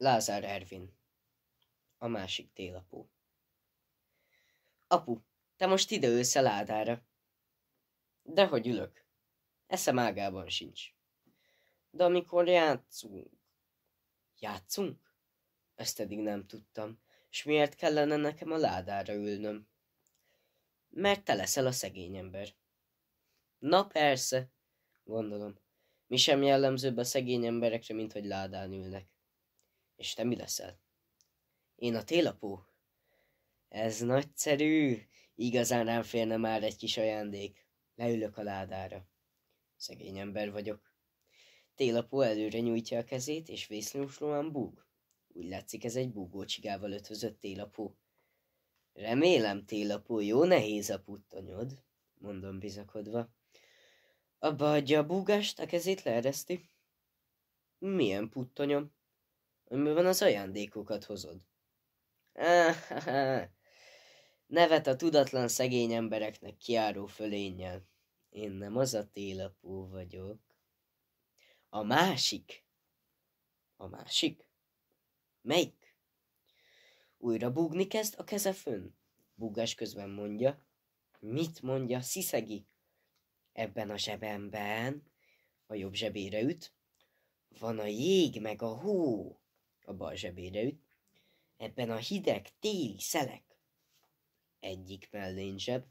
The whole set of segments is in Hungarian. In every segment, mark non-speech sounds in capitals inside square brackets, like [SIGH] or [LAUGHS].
Lázár Ervin. A másik télapó Apu, te most ide ülsz a ládára. Dehogy ülök. Eszem ágában sincs. De amikor játszunk... Játszunk? Ezt eddig nem tudtam. És miért kellene nekem a ládára ülnöm? Mert te leszel a szegény ember. Na persze, gondolom. Mi sem jellemzőbb a szegény emberekre, mint hogy ládán ülnek. És te mi leszel? Én a télapó. Ez nagyszerű. Igazán rám férne már egy kis ajándék. Leülök a ládára. Szegény ember vagyok. Télapó előre nyújtja a kezét, és vészlőslóan búg. Úgy látszik, ez egy búgócsigával ötvözött télapó. Remélem, télapó, jó nehéz a puttonyod, mondom bizakodva. Abba adja a búgást, a kezét leereszti. Milyen puttonyom? Amiben az ajándékokat hozod. [LAUGHS] Nevet a tudatlan szegény embereknek kiáró fölénnyel. Én nem az a télapó vagyok. A másik. A másik? Melyik? Újra búgni kezd, a keze fönn. Búgás közben mondja. Mit mondja? Sziszegi. Ebben a zsebemben a jobb zsebére üt. Van a jég meg a hó a bal zsebére üt. Ebben a hideg téli szelek egyik mellényzseb,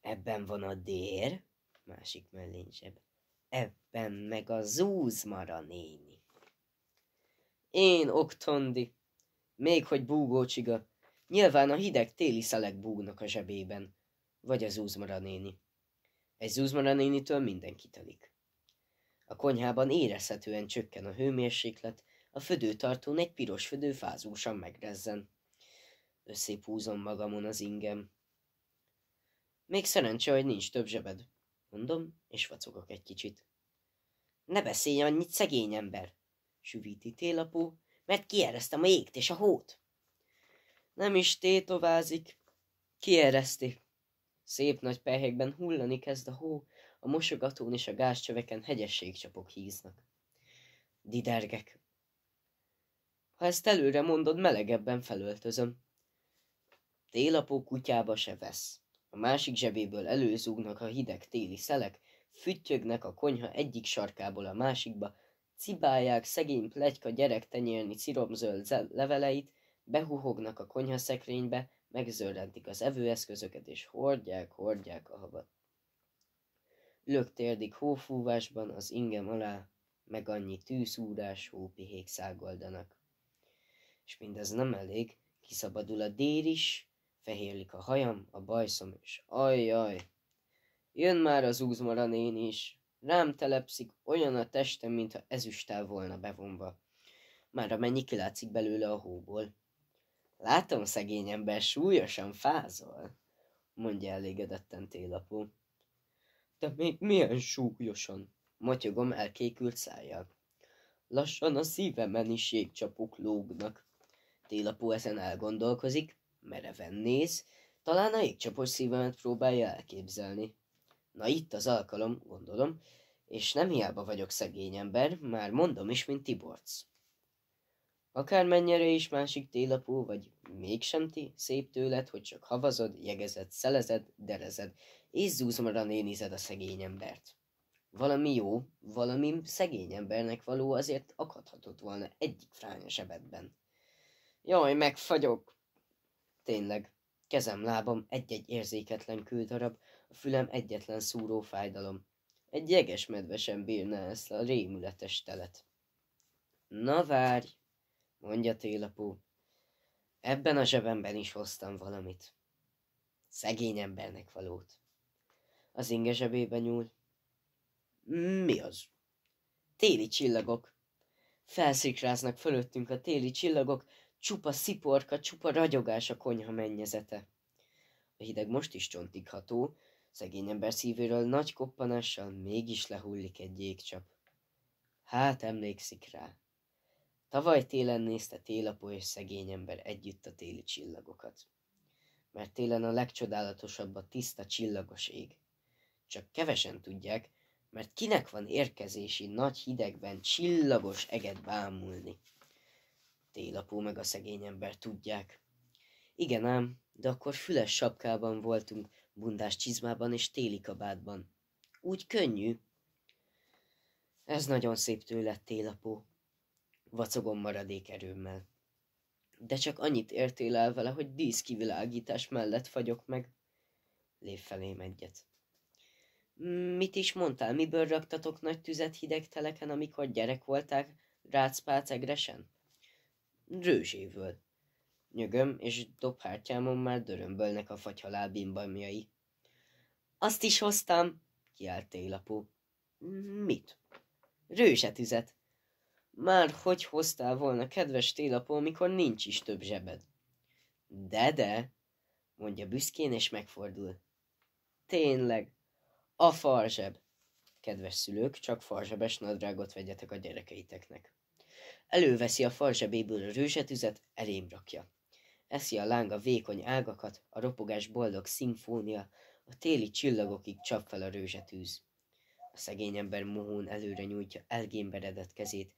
ebben van a dér, másik mellényzseb, ebben meg a zúzmara néni. Én, Oktondi, még hogy búgócsiga, nyilván a hideg téli szelek búgnak a zsebében, vagy a zúzmara néni. Egy zúzmara nénitől mindenki telik. A konyhában érezhetően csökken a hőmérséklet, a födőtartón egy piros födő fázósan megrezzen. Összép húzom magamon az ingem. Még szerencse, hogy nincs több zsebed, mondom, és vacogok egy kicsit. Ne beszélj annyit, szegény ember, süvíti télapó, mert kiereztem a jégt és a hót. Nem is tétovázik, kiereszti. Szép nagy pehelyekben hullani kezd a hó, a mosogatón és a gázcsöveken hegyességcsapok híznak. Didergek, ha ezt előre mondod, melegebben felöltözöm. Télapó kutyába se vesz. A másik zsebéből előzúgnak a hideg téli szelek, füttyögnek a konyha egyik sarkából a másikba, cibálják szegény plegyka gyerek tenyérni ciromzöld leveleit, behuhognak a konyha szekrénybe, megzörrentik az evőeszközöket, és hordják, hordják a havat. Ülök térdik hófúvásban az ingem alá, meg annyi tűszúrás hópihék szágoldanak és mindez nem elég, kiszabadul a dér is, fehérlik a hajam, a bajszom, és ajjaj. Jön már az úzmara én is, rám telepszik olyan a testem, mintha ezüsttel volna bevonva. Már amennyi kilátszik belőle a hóból. Látom, szegény ember, súlyosan fázol, mondja elégedetten télapó. De még milyen súlyosan, motyogom elkékült szájjal. Lassan a szívemen is jégcsapok lógnak. Télapó ezen elgondolkozik, mereven néz, talán a jégcsapos szívemet próbálja elképzelni. Na itt az alkalom, gondolom, és nem hiába vagyok szegény ember, már mondom is, mint Tiborc. Akármennyire is másik télapú, vagy mégsem ti szép tőled, hogy csak havazod, jegezed, szelezed, derezed, és zúzmara nénized a szegény embert. Valami jó, valami szegény embernek való azért akadhatott volna egyik fránya sebedben. Jaj, megfagyok! Tényleg, kezem, lábam, egy-egy érzéketlen küldarab, a fülem egyetlen szúró fájdalom. Egy jeges medve sem bírná ezt a rémületes telet. Na várj, mondja télapó. Ebben a zsebemben is hoztam valamit. Szegény embernek valót. Az inge zsebébe nyúl. Mi az? Téli csillagok. Felszikráznak fölöttünk a téli csillagok, Csupa sziporka, csupa ragyogás a konyha mennyezete. A hideg most is csontigható, szegény ember szívéről nagy koppanással mégis lehullik egy jégcsap. Hát emlékszik rá. Tavaly télen nézte télapó és szegény ember együtt a téli csillagokat. Mert télen a legcsodálatosabb a tiszta csillagos ég. Csak kevesen tudják, mert kinek van érkezési nagy hidegben csillagos eget bámulni télapó meg a szegény ember tudják. Igen ám, de akkor füles sapkában voltunk, bundás csizmában és téli kabátban. Úgy könnyű. Ez nagyon szép tőle, télapó. Vacogom maradék erőmmel. De csak annyit értél el vele, hogy díszkivilágítás mellett fagyok meg. Lép felém egyet. Mit is mondtál, miből raktatok nagy tüzet hideg teleken, amikor gyerek voltál rácpálc egresen? rőzsévől. Nyögöm, és dobhártyámon már dörömbölnek a fagyhalál bimbamjai. Azt is hoztam, kiált télapó. Mit? Rőzsetüzet. Már hogy hoztál volna, kedves télapó, mikor nincs is több zsebed? De-de, mondja büszkén, és megfordul. Tényleg, a farzseb. Kedves szülők, csak farzsebes nadrágot vegyetek a gyerekeiteknek. Előveszi a zsebéből a rőzsetüzet, elém rakja. Eszi a lánga vékony ágakat, a ropogás boldog szimfónia, a téli csillagokig csap fel a rőzsetűz. A szegény ember mohón előre nyújtja elgémberedett kezét,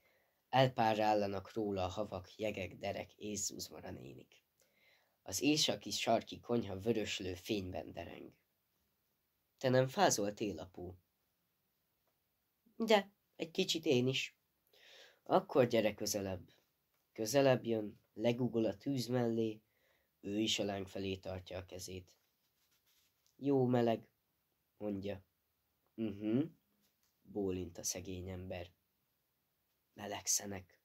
elpárállanak róla a havak, jegek, derek, észúzmara nénik. Az északi sarki konyha vöröslő fényben dereng. Te nem fázol télapú? De, egy kicsit én is. Akkor gyere közelebb. Közelebb jön, legugol a tűz mellé, ő is a láng felé tartja a kezét. Jó meleg, mondja. Mhm, uh-huh, bólint a szegény ember. Melegszenek.